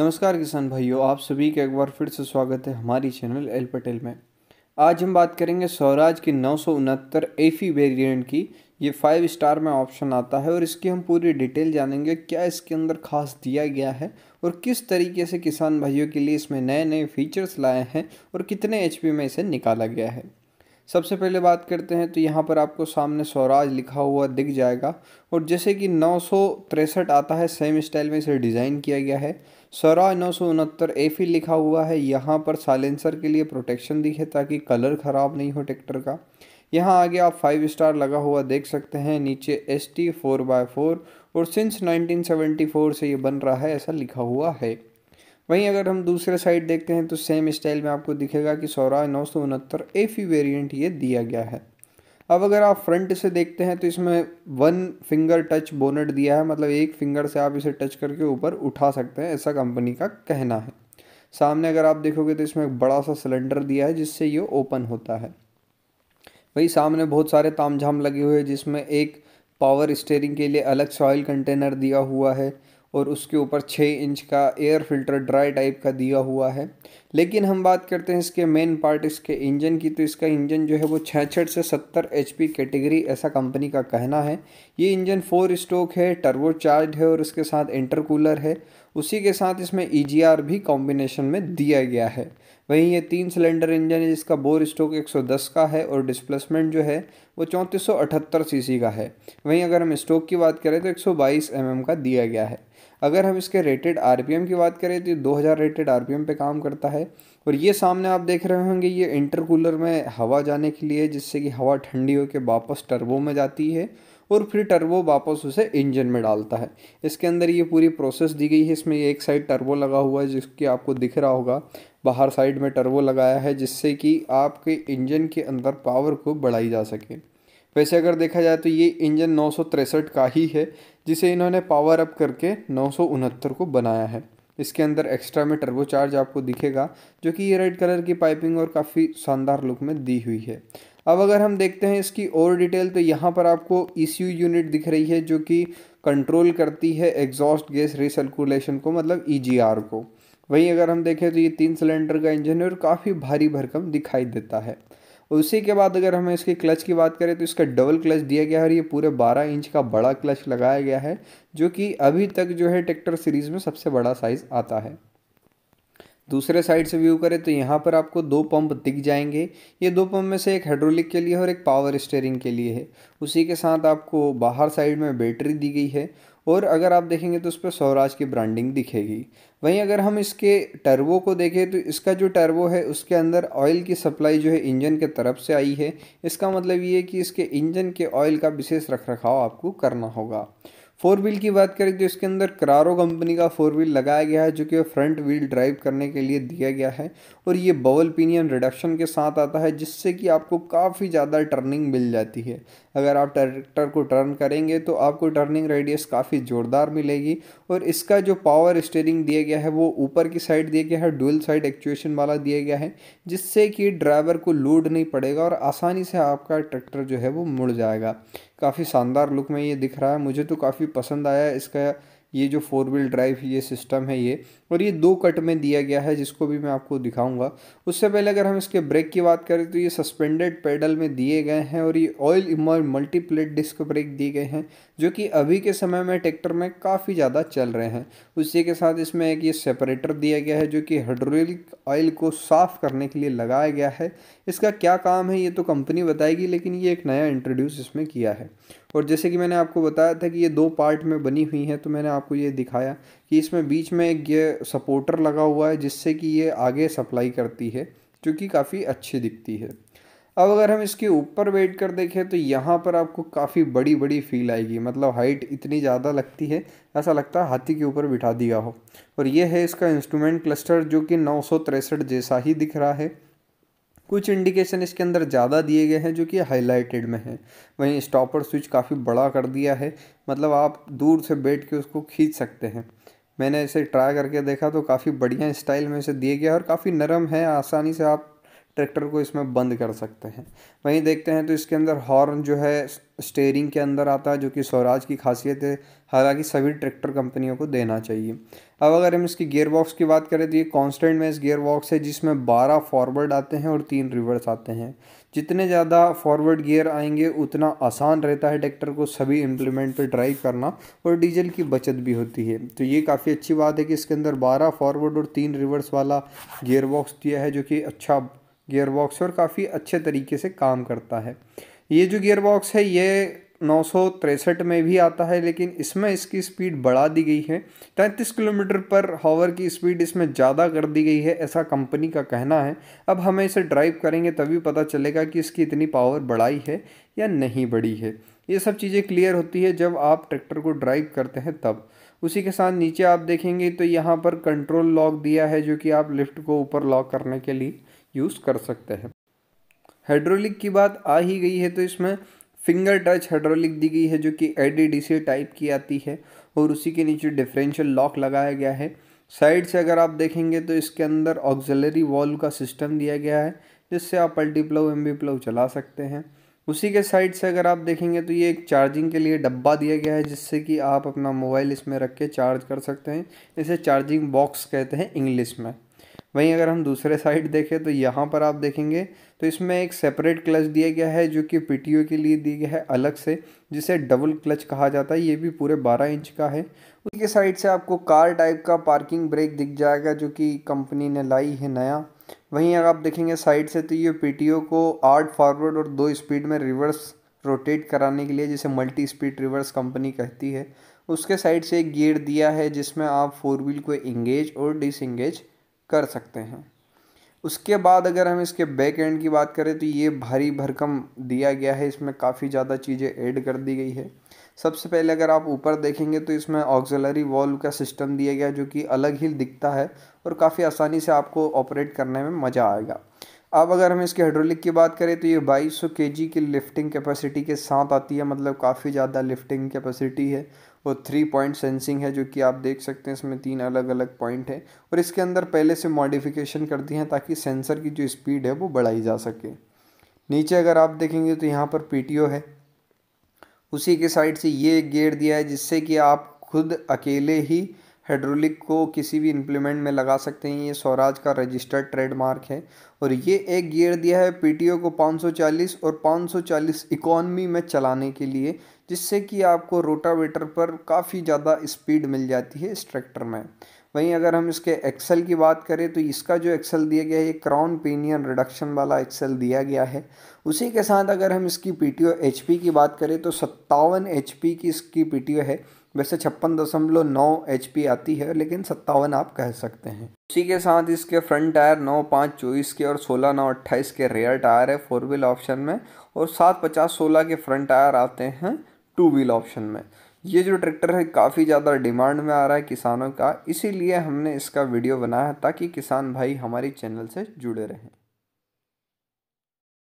नमस्कार किसान भाइयों आप सभी का एक बार फिर से स्वागत है हमारी चैनल एल पटेल में आज हम बात करेंगे स्वराज की नौ सौ उनहत्तर एफी वेरियंट की ये फाइव स्टार में ऑप्शन आता है और इसकी हम पूरी डिटेल जानेंगे क्या इसके अंदर खास दिया गया है और किस तरीके से किसान भाइयों के लिए इसमें नए नए फीचर्स लाए हैं और कितने एच में इसे निकाला गया है सबसे पहले बात करते हैं तो यहाँ पर आपको सामने स्वराज लिखा हुआ दिख जाएगा और जैसे कि नौ आता है सेम स्टाइल में इसे डिज़ाइन किया गया है सौरा नौ सौ उनहत्तर ए फी लिखा हुआ है यहाँ पर साइलेंसर के लिए प्रोटेक्शन दी है ताकि कलर ख़राब नहीं हो ट्रैक्टर का यहाँ आगे आप फाइव स्टार लगा हुआ देख सकते हैं नीचे S T four by four और सिंस 1974 से ये बन रहा है ऐसा लिखा हुआ है वहीं अगर हम दूसरे साइड देखते हैं तो सेम स्टाइल में आपको दिखेगा कि सौरा नौ सौ उनहत्तर ए फी वेरियंट ये दिया गया है अब अगर आप फ्रंट से देखते हैं तो इसमें वन फिंगर टच बोनेट दिया है मतलब एक फिंगर से आप इसे टच करके ऊपर उठा सकते हैं ऐसा कंपनी का कहना है सामने अगर आप देखोगे तो इसमें एक बड़ा सा सिलेंडर दिया है जिससे ये ओपन होता है वही सामने बहुत सारे तामझाम लगे हुए हैं जिसमें एक पावर स्टेयरिंग के लिए अलग सॉइल कंटेनर दिया हुआ है और उसके ऊपर छः इंच का एयर फिल्टर ड्राई टाइप का दिया हुआ है लेकिन हम बात करते हैं इसके मेन पार्ट इसके इंजन की तो इसका इंजन जो है वो छठ से सत्तर एच कैटेगरी ऐसा कंपनी का कहना है ये इंजन फोर स्ट्रोक है टर्बो चार्ज है और इसके साथ इंटरकूलर है उसी के साथ इसमें ई e भी कॉम्बिनेशन में दिया गया है वहीं ये तीन सिलेंडर इंजन है जिसका बोर स्ट्रोक 110 का है और डिस्प्लेसमेंट जो है वो चौंतीस सीसी का है वहीं अगर हम स्ट्रोक की बात करें तो 122 सौ mm का दिया गया है अगर हम इसके रेटेड आर की बात करें तो ये 2000 रेटेड आर पे काम करता है और ये सामने आप देख रहे होंगे ये इंटरकूलर में हवा जाने के लिए जिससे कि हवा ठंडी होकर वापस टर्बो में जाती है और फिर टर्बो वापस उसे इंजन में डालता है इसके अंदर ये पूरी प्रोसेस दी गई है इसमें एक साइड टर्बो लगा हुआ है जिसकी आपको दिख रहा होगा बाहर साइड में टर्बो लगाया है जिससे कि आपके इंजन के अंदर पावर को बढ़ाई जा सके वैसे अगर देखा जाए तो ये इंजन नौ का ही है जिसे इन्होंने पावर अप करके नौ को बनाया है इसके अंदर एक्स्ट्रा में टर्बो चार्ज आपको दिखेगा जो कि ये रेड कलर की पाइपिंग और काफ़ी शानदार लुक में दी हुई है अब अगर हम देखते हैं इसकी और डिटेल तो यहाँ पर आपको ई e यूनिट दिख रही है जो कि कंट्रोल करती है एग्जॉस्ट गैस रिसर्कुलेशन को मतलब ई e को वहीं अगर हम देखें तो ये तीन सिलेंडर का इंजन है और काफ़ी भारी भरकम दिखाई देता है उसी के बाद अगर हम इसके क्लच की बात करें तो इसका डबल क्लच दिया गया है और ये पूरे 12 इंच का बड़ा क्लच लगाया गया है जो कि अभी तक जो है ट्रैक्टर सीरीज़ में सबसे बड़ा साइज़ आता है दूसरे साइड से व्यू करें तो यहाँ पर आपको दो पंप दिख जाएंगे ये दो पंप में से एक हाइड्रोलिक के लिए और एक पावर स्टेयरिंग के लिए है उसी के साथ आपको बाहर साइड में बैटरी दी गई है और अगर आप देखेंगे तो उस पर स्वराज की ब्रांडिंग दिखेगी वहीं अगर हम इसके टर्बो को देखें तो इसका जो टर्बो है उसके अंदर ऑयल की सप्लाई जो है इंजन के तरफ से आई है इसका मतलब ये कि इसके इंजन के ऑयल का विशेष रख रखाव आपको करना होगा फोर व्हील की बात करें तो इसके अंदर करारो कंपनी का फोर व्हील लगाया गया है जो कि फ्रंट व्हील ड्राइव करने के लिए दिया गया है और ये बवल पिनियन रिडक्शन के साथ आता है जिससे कि आपको काफ़ी ज़्यादा टर्निंग मिल जाती है अगर आप ट्रैक्टर को टर्न करेंगे तो आपको टर्निंग रेडियस काफ़ी ज़ोरदार मिलेगी और इसका जो पावर स्टेयरिंग दिया गया है वो ऊपर की साइड दिया गया है डुअल साइड एक्चुएशन वाला दिया गया है जिससे कि ड्राइवर को लोड नहीं पड़ेगा और आसानी से आपका ट्रैक्टर जो है वो मुड़ जाएगा काफ़ी शानदार लुक में ये दिख रहा है मुझे तो काफ़ी पसंद आया इसका ये जो फोर व्हील ड्राइव ये सिस्टम है ये और ये दो कट में दिया गया है जिसको भी मैं आपको दिखाऊंगा उससे पहले अगर हम इसके ब्रेक की बात करें तो ये सस्पेंडेड पेडल में दिए गए हैं और ये oil immersed multiplate disc brake दिए गए हैं जो कि अभी के समय में ट्रैक्टर में काफ़ी ज़्यादा चल रहे हैं उसी के साथ इसमें एक ये सेपरेटर दिया गया है जो कि हाइड्रोलिक ऑयल को साफ़ करने के लिए लगाया गया है इसका क्या काम है ये तो कंपनी बताएगी लेकिन ये एक नया इंट्रोड्यूस इसमें किया है और जैसे कि मैंने आपको बताया था कि ये दो पार्ट में बनी हुई हैं तो मैंने आपको ये दिखाया कि इसमें बीच में एक ये सपोर्टर लगा हुआ है जिससे कि ये आगे सप्लाई करती है जो कि काफ़ी अच्छी दिखती है अब अगर हम इसके ऊपर वेट कर देखें तो यहाँ पर आपको काफ़ी बड़ी बड़ी फील आएगी मतलब हाइट इतनी ज़्यादा लगती है ऐसा लगता है हाथी के ऊपर बिठा दिया हो और ये है इसका इंस्ट्रूमेंट क्लस्टर जो कि नौ जैसा ही दिख रहा है कुछ इंडिकेशन इसके अंदर ज़्यादा दिए गए हैं जो कि हाईलाइटेड में है वहीं स्टॉपर स्विच काफ़ी बड़ा कर दिया है मतलब आप दूर से बैठ के उसको खींच सकते हैं मैंने इसे ट्राई करके देखा तो काफ़ी बढ़िया स्टाइल में इसे दिए गया और काफ़ी नरम है आसानी से आप ट्रैक्टर को इसमें बंद कर सकते हैं वहीं देखते हैं तो इसके अंदर हॉर्न जो है स्टेयरिंग के अंदर आता है जो कि स्वराज की खासियत है हालांकि सभी ट्रैक्टर कंपनियों को देना चाहिए अब अगर हम इसकी गियर बॉक्स की बात करें तो ये कॉन्स्टेंट में इस गियर बॉक्स है जिसमें बारह फॉरवर्ड आते हैं और तीन रिवर्स आते हैं जितने ज़्यादा फॉरवर्ड गियर आएंगे उतना आसान रहता है ट्रैक्टर को सभी इम्प्लीमेंट पर ड्राइव करना और डीजल की बचत भी होती है तो ये काफ़ी अच्छी बात है कि इसके अंदर बारह फॉरवर्ड और तीन रिवर्स वाला गियर बॉक्स दिया है जो कि अच्छा गियर बॉक्स और काफ़ी अच्छे तरीके से काम करता है ये जो गियर बॉक्स है ये नौ में भी आता है लेकिन इसमें इसकी स्पीड बढ़ा दी गई है तैंतीस किलोमीटर पर हॉवर की स्पीड इसमें ज़्यादा कर दी गई है ऐसा कंपनी का कहना है अब हमें इसे ड्राइव करेंगे तभी पता चलेगा कि इसकी इतनी पावर बढ़ाई है या नहीं बढ़ी है ये सब चीज़ें क्लियर होती है जब आप ट्रैक्टर को ड्राइव करते हैं तब उसी के साथ नीचे आप देखेंगे तो यहाँ पर कंट्रोल लॉक दिया है जो कि आप लिफ्ट को ऊपर लॉक करने के लिए यूज़ कर सकते हैं हाइड्रोलिक की बात आ ही गई है तो इसमें फिंगर टच हाइड्रोलिक दी गई है जो कि एडीडीसी टाइप की आती है और उसी के नीचे डिफरेंशियल लॉक लगाया गया है साइड से अगर आप देखेंगे तो इसके अंदर ऑक्सिलरी वॉल्व का सिस्टम दिया गया है जिससे आप अल्टीप्लव एम प्लव चला सकते हैं उसी के साइड से अगर आप देखेंगे तो ये एक चार्जिंग के लिए डब्बा दिया गया है जिससे कि आप अपना मोबाइल इसमें रख के चार्ज कर सकते हैं इसे चार्जिंग बॉक्स कहते हैं इंग्लिश में वहीं अगर हम दूसरे साइड देखें तो यहाँ पर आप देखेंगे तो इसमें एक सेपरेट क्लच दिया गया है जो कि पी के लिए दिया गया है अलग से जिसे डबल क्लच कहा जाता है ये भी पूरे 12 इंच का है उसके साइड से आपको कार टाइप का पार्किंग ब्रेक दिख जाएगा जो कि कंपनी ने लाई है नया वहीं अगर आप देखेंगे साइड से तो ये पी को आठ फॉरवर्ड और दो स्पीड में रिवर्स रोटेट कराने के लिए जिसे मल्टी स्पीड रिवर्स कंपनी कहती है उसके साइड से एक गियर दिया है जिसमें आप फोर व्हील को इंगेज और डिसंगेज कर सकते हैं उसके बाद अगर हम इसके बैक एंड की बात करें तो ये भारी भरकम दिया गया है इसमें काफ़ी ज़्यादा चीज़ें ऐड कर दी गई है सबसे पहले अगर आप ऊपर देखेंगे तो इसमें ऑक्सिलरी वॉल्व का सिस्टम दिया गया जो कि अलग ही दिखता है और काफ़ी आसानी से आपको ऑपरेट करने में मज़ा आएगा अब अगर हम इसके हाइड्रोलिक की बात करें तो ये 2200 केजी की लिफ्टिंग कैपेसिटी के साथ आती है मतलब काफ़ी ज़्यादा लिफ्टिंग कैपेसिटी है और थ्री पॉइंट सेंसिंग है जो कि आप देख सकते हैं इसमें तीन अलग अलग पॉइंट है और इसके अंदर पहले से मॉडिफिकेशन कर दी हैं ताकि सेंसर की जो स्पीड है वो बढ़ाई जा सके नीचे अगर आप देखेंगे तो यहाँ पर पी है उसी के साइड से ये गेयर दिया है जिससे कि आप खुद अकेले ही हाइड्रोलिक को किसी भी इम्प्लीमेंट में लगा सकते हैं ये स्वराज का रजिस्टर्ड ट्रेडमार्क है और ये एक गियर दिया है पीटीओ को 540 और 540 इकोनमी में चलाने के लिए जिससे कि आपको रोटावेटर पर काफ़ी ज़्यादा स्पीड मिल जाती है इस ट्रैक्टर में वहीं अगर हम इसके एक्सल की बात करें तो इसका जो एक्सल दिया गया है ये क्राउन पेनियन रिडक्शन वाला एक्सेल दिया गया है उसी के साथ अगर हम इसकी P T O H P की बात करें तो सत्तावन एच पी की इसकी पी टी ओ है वैसे छप्पन दशमलव नौ एच पी आती है लेकिन सत्तावन आप कह सकते हैं उसी के साथ इसके फ्रंट टायर नौ पाँच चौबीस के और सोलह नौ अट्ठाईस के रेयर टायर है फोर व्हील ऑप्शन में और सात पचास सोलह के फ्रंट टायर आते हैं टू व्हील ऑप्शन में ये जो ट्रैक्टर है काफ़ी ज़्यादा डिमांड में आ रहा है किसानों का इसीलिए हमने इसका वीडियो बनाया है ताकि किसान भाई हमारी चैनल से जुड़े रहें